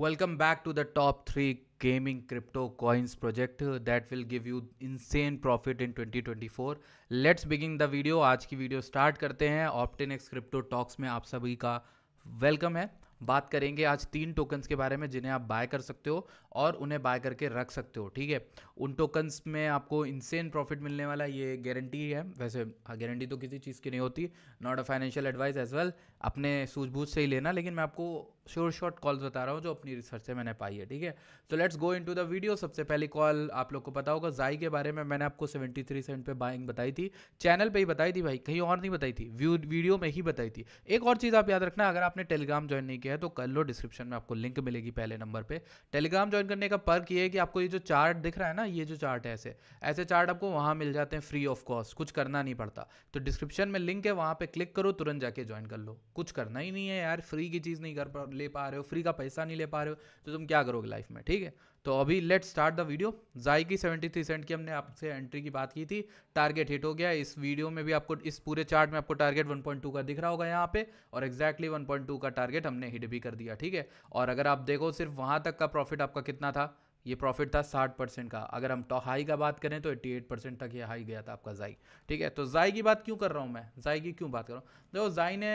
Welcome back to the top 3 gaming crypto coins project that will give profit in twenty twenty 2024 let's begin the video आज की video start करते हैं x crypto talks में आप सभी का welcome है बात करेंगे आज तीन टोकन्स के बारे में जिन्हें आप बाय कर सकते हो और उन्हें बाय करके रख सकते हो ठीक है उन टोकन्स में आपको इंसेन प्रॉफिट मिलने वाला ये गारंटी है वैसे गारंटी हाँ, तो किसी चीज़ की नहीं होती not a financial advice as well अपने सूझबूझ से ही लेना लेकिन मैं आपको श्योर शॉर्ट कॉल्स बता रहा हूँ जो अपनी रिसर्च से मैंने पाई है ठीक है तो let's go into the video सबसे पहली कॉल आप लोग को पता होगा जाई के बारे में मैंने आपको सेवेंटी थ्री सेंट पे बाइंग बताई थी चैनल पे ही बताई थी भाई कहीं और नहीं बताई थी वीडियो में ही बताई थी एक और चीज़ आप याद रखना अगर आपने टेलीग्राम ज्वाइन नहीं किया है तो कर लो डिस्क्रिप्शन में आपको लिंक मिलेगी पहले नंबर पर टेलीग्राम ज्वाइन करने का पर्क ये है कि आपको ये जो चार्ट दिख रहा है ना ये जो चार्ट है ऐसे ऐसे चार्ट आपको वहाँ मिल जाते हैं फ्री ऑफ कॉस्ट कुछ करना नहीं पड़ता तो डिस्क्रिप्शन में लिंक है वहाँ पर क्लिक करो तुरंत जाके ज्वाइन कर लो कुछ करना ही नहीं है यार फ्री की चीज़ नहीं कर पा ले पा रहे हो फ्री का पैसा नहीं ले पा रहे हो तो तुम क्या करोगे लाइफ में ठीक है तो अभी लेट स्टार्ट द वीडियो जाई की सेवेंटी थ्री सेंट की हमने आपसे एंट्री की बात की थी टारगेट हिट हो गया इस वीडियो में भी आपको इस पूरे चार्ट में आपको टारगेट वन पॉइंट टू का दिख रहा होगा यहाँ पे और एक्जैक्टली वन पॉइंट टू का टारगेट हमने हिट भी कर दिया ठीक है और अगर आप देखो सिर्फ वहाँ तक का प्रॉफिट आपका कितना था ये प्रॉफिट था 60 परसेंट का अगर हम टॉ हाई का बात करें तो 88 परसेंट तक ये हाई गया था आपका जाई ठीक है तो जाई की बात क्यों कर रहा हूँ मैं जाई की क्यों बात कर रहा हूँ देखो जाई ने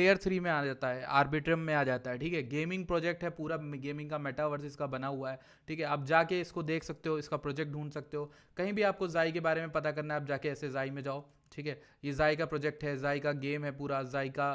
लेयर थ्री में आ जाता है आर्बिट्रम में आ जाता है ठीक है गेमिंग प्रोजेक्ट है पूरा गेमिंग का मेटावर्स इसका बना हुआ है ठीक है आप जाके इसको देख सकते हो इसका प्रोजेक्ट ढूंढ सकते हो कहीं भी आपको जाई के बारे में पता करना है आप जाके ऐसे जाई में जाओ ठीक है ये जाई का प्रोजेक्ट है जाई का गेम है पूरा जाई का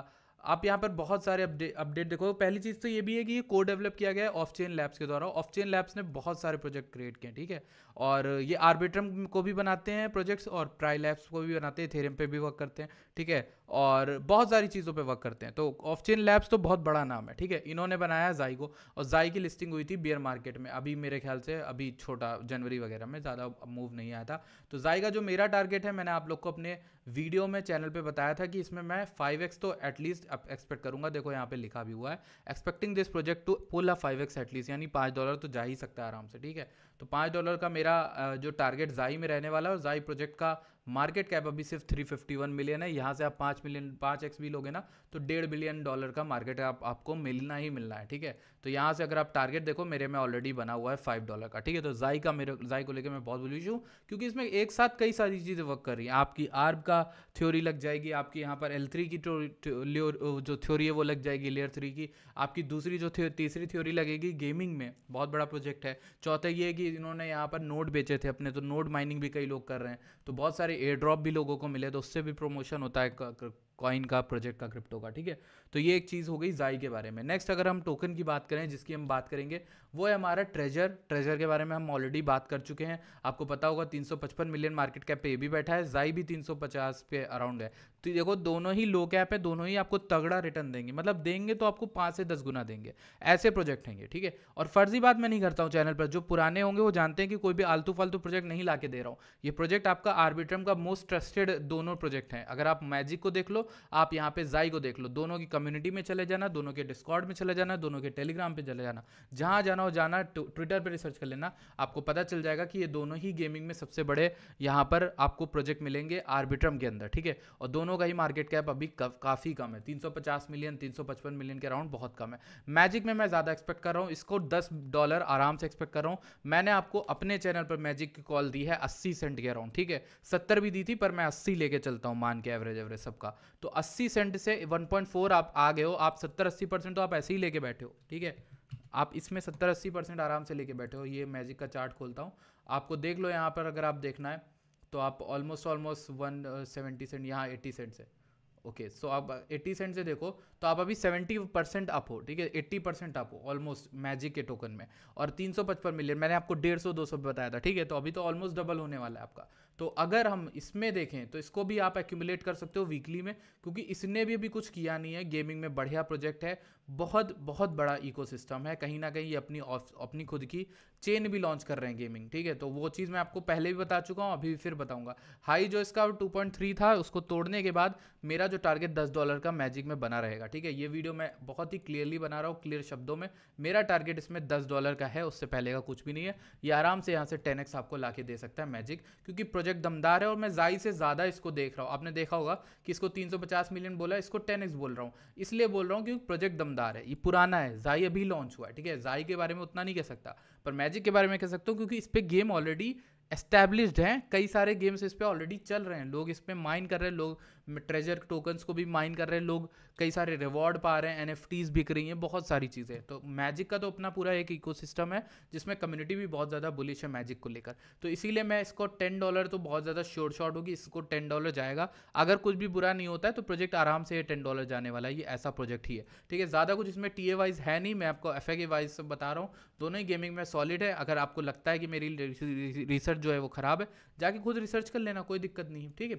आप यहाँ पर बहुत सारे अपडेट अपडेट देखो तो पहली चीज़ तो ये भी है कि ये को डेवलप किया गया है ऑफ चेन लैब्स के द्वारा ऑफ चेन लैब्स ने बहुत सारे प्रोजेक्ट क्रिएट किए ठीक है और ये आर्बिट्रम को भी बनाते हैं प्रोजेक्ट्स और प्राई लैब्स को भी बनाते हैं थेरम पे भी वर्क करते हैं ठीक है और बहुत सारी चीज़ों पर वर्क करते हैं तो ऑफ चेन लैब्स तो बहुत बड़ा नाम है ठीक है इन्होंने बनाया जाई को और जाई की लिस्टिंग हुई थी बियर मार्केट में अभी मेरे ख्याल से अभी छोटा जनवरी वगैरह में ज़्यादा मूव नहीं आया था तो जाई का जो मेरा टारगेट है मैंने आप लोग को अपने वीडियो में चैनल पे बताया था कि इसमें मैं 5x तो एटलीस्ट एक्सपेक्ट करूंगा देखो यहाँ पे लिखा भी हुआ है expecting this project to pull a 5x at least यानी पाँच डॉलर तो जा ही सकता है आराम से ठीक है तो पाँच डॉलर का मेरा जो टारगेट जाई में रहने वाला है और जाई प्रोजेक्ट का मार्केट कैप अभी सिर्फ 351 मिलियन है यहाँ से आप पाँच मिलियन पाँच एक्स भी लोगे ना तो डेढ़ बिलियन डॉलर का मार्केट आप, आपको मिलना ही मिलना है ठीक है तो यहाँ से अगर आप टारगेट देखो मेरे में ऑलरेडी बना हुआ है फाइव डॉलर का ठीक है तो जाई का मेरे जाई को लेकर मैं बहुत बुलिश हूँ क्योंकि इसमें एक साथ कई सारी चीज़ें वर्क कर रही हैं आपकी आर्ब का थ्योरी लग जाएगी आपकी यहाँ पर एल थ्री की जो थ्योरी है वो लग जाएगी लेयर थ्री की आपकी दूसरी जो तीसरी थ्योरी लगेगी गेमिंग में बहुत बड़ा प्रोजेक्ट है चौथा ये है कि इन्होंने यहाँ पर नोट बेचे थे अपने तो नोट माइनिंग भी कई लोग कर रहे हैं तो बहुत सारे एयर ड्रॉप भी लोगों को मिले तो उससे भी प्रमोशन होता है कॉइन का प्रोजेक्ट का क्रिप्टो का ठीक है तो ये एक चीज़ हो गई जाई के बारे में नेक्स्ट अगर हम टोकन की बात करें जिसकी हम बात करेंगे वो है हमारा ट्रेजर ट्रेजर के बारे में हम ऑलरेडी बात कर चुके हैं आपको पता होगा 355 मिलियन मार्केट कैप पे भी बैठा है जाई भी 350 पे अराउंड है तो देखो दोनों ही लो कैप है दोनों ही आपको तगड़ा रिटर्न देंगे मतलब देंगे तो आपको पाँच से दस गुना देंगे ऐसे प्रोजेक्ट हैं ये ठीक है और फर्जी बात मैं नहीं करता हूँ चैनल पर जो पुराने होंगे वो जानते हैं कि कोई भी आलतू फालतू प्रोजेक्ट नहीं ला दे रहा हूँ ये प्रोजेक्ट आपका आर्बिट्रम का मोस्ट ट्रस्टेड दोनों प्रोजेक्ट हैं अगर आप मैजिक को देख लो आप यहाँ पे जाई को देख लो दोनों की कम्युनिटी में चले जाना दोनों के डिस्कॉर्ड में चले जाना दोनों के टेलीग्राम पे चले जाना जहाँ जाना हो जाना ट्विटर पे रिसर्च कर लेना आपको पता चल जाएगा कि ये दोनों ही गेमिंग में सबसे बड़े यहाँ पर आपको प्रोजेक्ट मिलेंगे आर्बिट्रम के अंदर ठीक है और दोनों का ही मार्केट कैप अभी काफ़ी कम है तीन मिलियन तीन मिलियन के अराउंड बहुत कम है मैजिक में मैं ज़्यादा एक्सपेक्ट कर रहा हूँ इसको दस डॉलर आराम से एक्सपेक्ट कर रहा हूँ मैंने आपको अपने चैनल पर मैजिक की कॉल दी है अस्सी सेंट के अराउंड ठीक है सत्तर भी दी थी पर मैं अस्सी लेके चलता हूँ मान के एवरेज एवरेज सबका तो 80 सेंट से 1.4 आप आ गए हो आप 70-80 परसेंट तो आप ऐसे ही लेके बैठे हो ठीक है आप इसमें 70-80 परसेंट आराम से लेके बैठे हो ये मैजिक का चार्ट खोलता हूँ आपको देख लो यहाँ पर अगर आप देखना है तो आप almost almost one seventy cent यहाँ एट्टी सेंट से ओके okay, सो so आप 80 सेंट से देखो तो आप अभी 70 परसेंट अप हो ठीक है 80 परसेंट अप हो ऑलमोस्ट मैजिक के टोकन में और 355 मिलियन मैंने आपको 150 200 बताया था ठीक है तो अभी तो ऑलमोस्ट डबल होने वाला है आपका तो अगर हम इसमें देखें तो इसको भी आप एक्यूमुलेट कर सकते हो वीकली में क्योंकि इसने भी अभी कुछ किया नहीं है गेमिंग में बढ़िया प्रोजेक्ट है बहुत बहुत बड़ा इकोसिस्टम है कहीं ना कहीं ये अपनी अपनी खुद की चेन भी लॉन्च कर रहे हैं गेमिंग ठीक है तो वो चीज़ मैं आपको पहले भी बता चुका हूँ अभी भी फिर बताऊँगा हाई जो इसका टू था उसको तोड़ने के बाद मेरा जो टारगेट दस डॉलर का मैजिक में बना रहेगा ठीक है ये वीडियो मैं बहुत ही क्लियरली बना रहा हूँ क्लियर शब्दों में मेरा टारगेट इसमें दस डॉलर का है उससे पहले का कुछ भी नहीं है ये आराम से यहाँ से टेन आपको ला दे सकता है मैजिक क्योंकि प्रोजेक्ट प्रोजेक्ट दमदार है और मैं ज़ाई से ज़्यादा इसको देख रहा हूँ आपने देखा होगा कि इसको 350 मिलियन बोला इसको 10x बोल रहा हूँ इसलिए बोल रहा हूँ क्योंकि प्रोजेक्ट दमदार है ये पुराना है ज़ाई अभी लॉन्च हुआ है ठीक है ज़ाई के बारे में उतना नहीं कह सकता पर मैजिक के बारे में कह सकता हूँ क्योंकि इस पर गेम ऑलरेडी एस्टैब्लिश्ड हैं कई सारे गेम्स इस पर ऑलरेडी चल रहे हैं लोग इस पर माइन कर रहे हैं लोग ट्रेजर टोकन्स को भी माइन कर रहे हैं लोग कई सारे रिवॉर्ड पा रहे हैं एन बिक रही हैं बहुत सारी चीज़ें तो मैजिक का तो अपना पूरा एक इको है जिसमें कम्युनिटी भी बहुत ज़्यादा बुलिश है मैजिक को लेकर तो इसीलिए मैं इसको टेन डॉलर तो बहुत ज़्यादा शोर शॉर्ट होगी इसको टेन डॉलर जाएगा अगर कुछ भी बुरा नहीं होता है तो प्रोजेक्ट आराम से टेन डॉलर जाने वाला है ये ऐसा प्रोजेक्ट ही है ठीक है ज़्यादा कुछ इसमें टी ए वाइज है नहीं मैं आपको एफ ए वाइज बता रहा हूँ दोनों ही गेमिंग में सॉलिड है अगर आपको लगता है कि मेरी रिसर्च जो है वो ख़राब है जाके खुद रिसर्च कर लेना कोई दिक्कत नहीं है ठीक है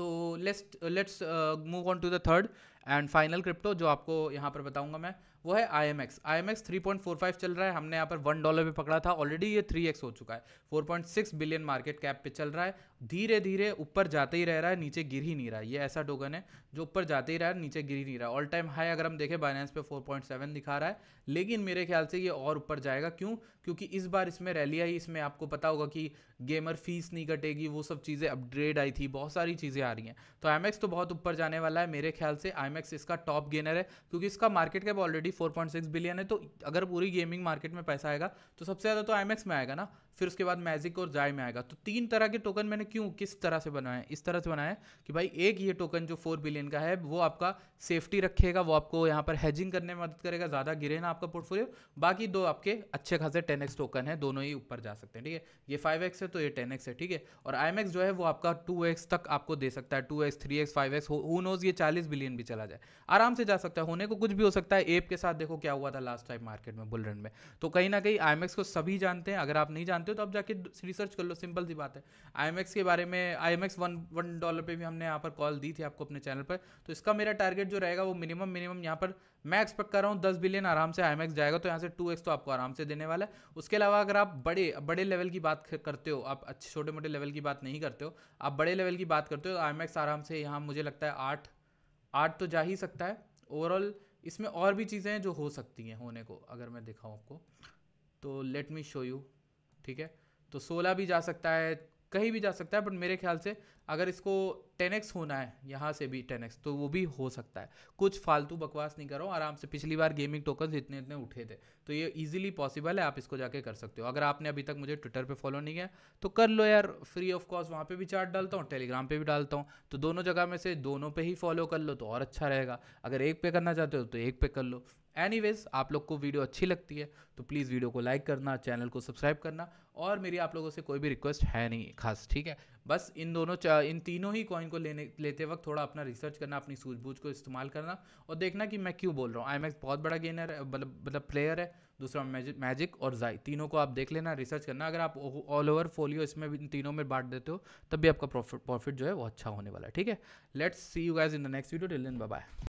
तो let's let's move on to the third and final crypto जो आपको यहाँ पर बताऊंगा मैं वो है I M X I M X three point four five चल रहा है हमने यहाँ पर वन डॉलर पे पकड़ा था ऑलरेडी ये थ्री एक्स हो चुका है four point six billion market cap पे चल रहा है धीरे धीरे ऊपर जाते ही रह रहा है नीचे गिर ही नहीं रहा है ये ऐसा टोकन है जो ऊपर जाते ही रहा है नीचे गिर ही नहीं रहा है ऑल टाइम हाई अगर हम देखें बाइनेंस पे फोर पॉइंट सेवन दिखा रहा है लेकिन मेरे ख्याल से ये और ऊपर जाएगा क्यों क्योंकि इस बार इसमें रैली आई इसमें आपको पता होगा कि गेमर फीस नहीं कटेगी वो सब चीज़ें अपग्रेड आई थी बहुत सारी चीज़ें आ रही हैं तो आई तो बहुत ऊपर जाने वाला है मेरे ख्याल से आई एक्स इसका टॉप गेनर है क्योंकि इसका मार्केट कैप ऑलरेडी 4.6 बिलियन है तो अगर पूरी गेमिंग मार्केट में पैसा आएगा तो सबसे ज़्यादा तो आई में आएगा ना फिर उसके बाद मैजिक और जाय में आएगा तो तीन तरह के टोकन मैंने क्यों किस तरह से बनाया इस तरह से बनाया कि भाई एक ये टोकन जो फोर बिलियन का है वो आपका सेफ्टी रखेगा वो आपको यहाँ पर हैजिंग करने में मदद करेगा ज़्यादा गिरे ना आपका पोर्टफोलियो बाकी दो आपके अच्छे खासे टेन टोकन है दोनों ही ऊपर जा सकते हैं ठीक है ये फाइव है तो ये टेन है ठीक है और आई जो है वो आपका टू तक आपको दे सकता है two X three X five X who knows ये चालीस बिलियन भी चला चला जाए आराम से जा सकता है होने को कुछ भी हो सकता है एप के साथ देखो क्या हुआ था लास्ट टाइम मार्केट में बुल रन में तो कहीं ना कहीं आई को सभी जानते हैं अगर आप नहीं जानते हो तो आप जाके रिसर्च कर लो सिंपल सी बात है आई के बारे में I M one one dollar पर भी हमने यहाँ पर कॉल दी थी आपको अपने चैनल पर तो इसका मेरा टारगेट जो रहेगा वो मिनिमम मिनिमम यहाँ पर मैं एक्सपेक्ट कर रहा हूँ दस बिलियन आराम से आई जाएगा तो यहाँ से टू तो आपको आराम से देने वाला है उसके अलावा अगर आप बड़े बड़े लेवल की बात करते हो आप अच्छे छोटे मोटे लेवल की बात नहीं करते हो आप बड़े लेवल की बात करते हो तो आई आराम से यहाँ मुझे लगता है आठ आर्ट तो जा ही सकता है ओवरऑल इसमें और भी चीज़ें हैं जो हो सकती हैं होने को अगर मैं दिखाऊँ आपको तो लेट मी शो यू ठीक है तो सोलह भी जा सकता है कहीं भी जा सकता है बट मेरे ख्याल से अगर इसको 10x होना है यहाँ से भी 10x तो वो भी हो सकता है कुछ फालतू बकवास नहीं कर रहा हूँ आराम से पिछली बार गेमिंग टोकन इतने इतने उठे थे तो ये इजीली पॉसिबल है आप इसको जाके कर सकते हो अगर आपने अभी तक मुझे ट्विटर पे फॉलो नहीं किया तो कर लो यार फ्री ऑफ कॉस्ट वहाँ पे भी चार्ट डालता हूँ टेलीग्राम पे भी डालता हूँ तो दोनों जगह में से दोनों पे ही फॉलो कर लो तो और अच्छा रहेगा अगर एक पे करना चाहते हो तो एक पे कर लो एनी आप लोग को वीडियो अच्छी लगती है तो प्लीज़ वीडियो को लाइक करना चैनल को सब्सक्राइब करना और मेरी आप लोगों से कोई भी रिक्वेस्ट है नहीं खास ठीक है बस इन दोनों इन तीनों ही कॉइन को लेने लेते वक्त थोड़ा अपना रिसर्च करना अपनी सूझबूझ को इस्तेमाल करना और देखना कि मैं क्यों बोल रहा हूँ आई मैक्स बहुत बड़ा गेनर है मतलब प्लेयर मतलब है दूसरा मैजिक और जाई तीनों को आप देख लेना रिसर्च करना अगर आप ऑल ओवर फोलियो इसमें इन तीनों में बांट देते हो तब भी आपका प्रॉफिट प्रॉफिट जो है वो अच्छा होने वाला है ठीक है let's see you guys in the next video till bye